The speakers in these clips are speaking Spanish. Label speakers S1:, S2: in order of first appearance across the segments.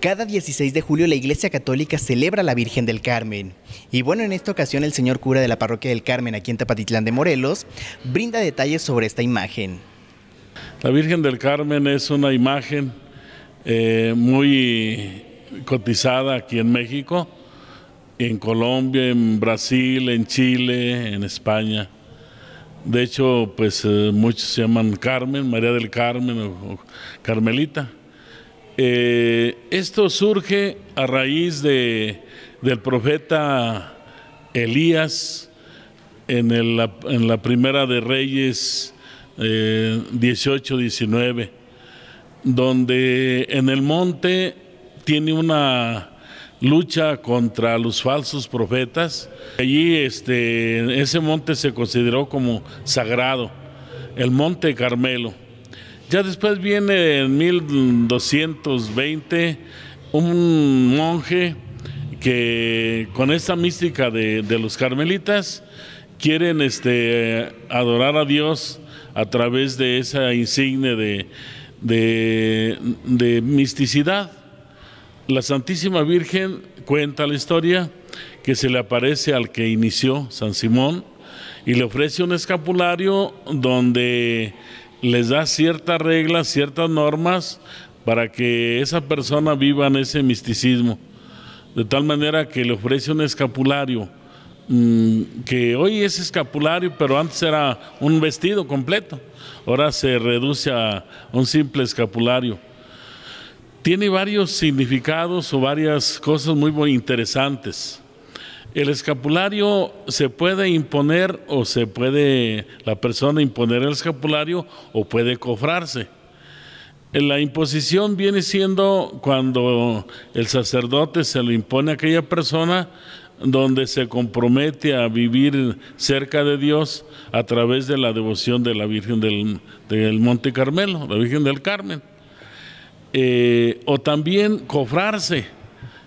S1: Cada 16 de julio la Iglesia Católica celebra la Virgen del Carmen. Y bueno, en esta ocasión el señor cura de la Parroquia del Carmen aquí en Tapatitlán de Morelos brinda detalles sobre esta imagen. La Virgen del Carmen es una imagen eh, muy cotizada aquí en México, en Colombia, en Brasil, en Chile, en España. De hecho, pues eh, muchos se llaman Carmen, María del Carmen o Carmelita eh, esto surge a raíz de, del profeta Elías en, la primera de Reyes 18-19, eh, donde en el monte tiene una lucha contra los falsos profetas. Allí este, ese monte se consideró como sagrado, el monte Carmelo ya después viene en 1220 un monje que con esta mística de, los carmelitas quieren este, adorar a Dios a través de esa insigne de misticidad. La Santísima Virgen cuenta la historia que se le aparece al que inició San Simón y le ofrece un escapulario donde les da ciertas reglas, ciertas normas para que esa persona viva en ese misticismo. De tal manera que le ofrece un escapulario, mm, que hoy es escapulario, pero antes era un vestido completo, ahora se reduce a un simple escapulario. Tiene varios significados o varias cosas muy interesantes. El escapulario se puede imponer o se puede la persona imponer el escapulario o puede cofrarse. La imposición viene siendo cuando el sacerdote se lo impone a aquella persona donde se compromete a vivir cerca de Dios a través de la devoción de la Virgen del, Monte Carmelo, la Virgen del Carmen. Eh, o también cofrarse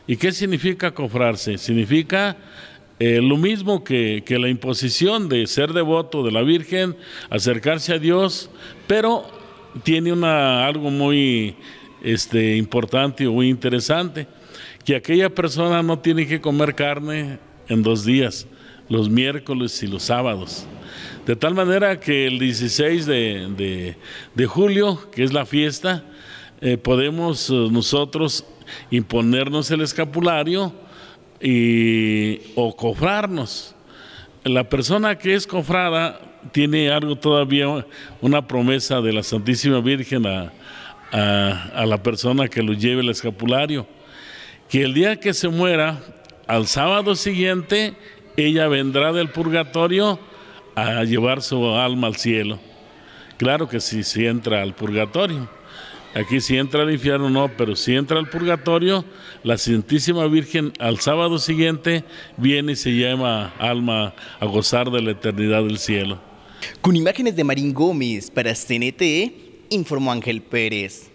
S1: ¿Y qué significa cofrarse? Significa eh, lo mismo que, la imposición de ser devoto de la Virgen, acercarse a Dios, pero tiene una, algo muy este, importante o muy interesante, que aquella persona no tiene que comer carne en dos días, los miércoles y los sábados. De tal manera que el 16 de, julio, que es la fiesta, eh, podemos eh, nosotros y ponernos el escapulario y, o cofrarnos. La persona que es cofrada tiene algo todavía, una promesa de la Santísima Virgen a, la persona que lo lleve el escapulario, que el día que se muera, al sábado siguiente, ella vendrá del purgatorio a llevar su alma al cielo. Claro que sí, si entra al purgatorio. Aquí si entra al infierno, no, pero si entra al purgatorio, la Santísima Virgen al sábado siguiente viene y se llama alma a gozar de la eternidad del cielo. Con imágenes de Marín Gómez para CNT, informó Ángel Pérez.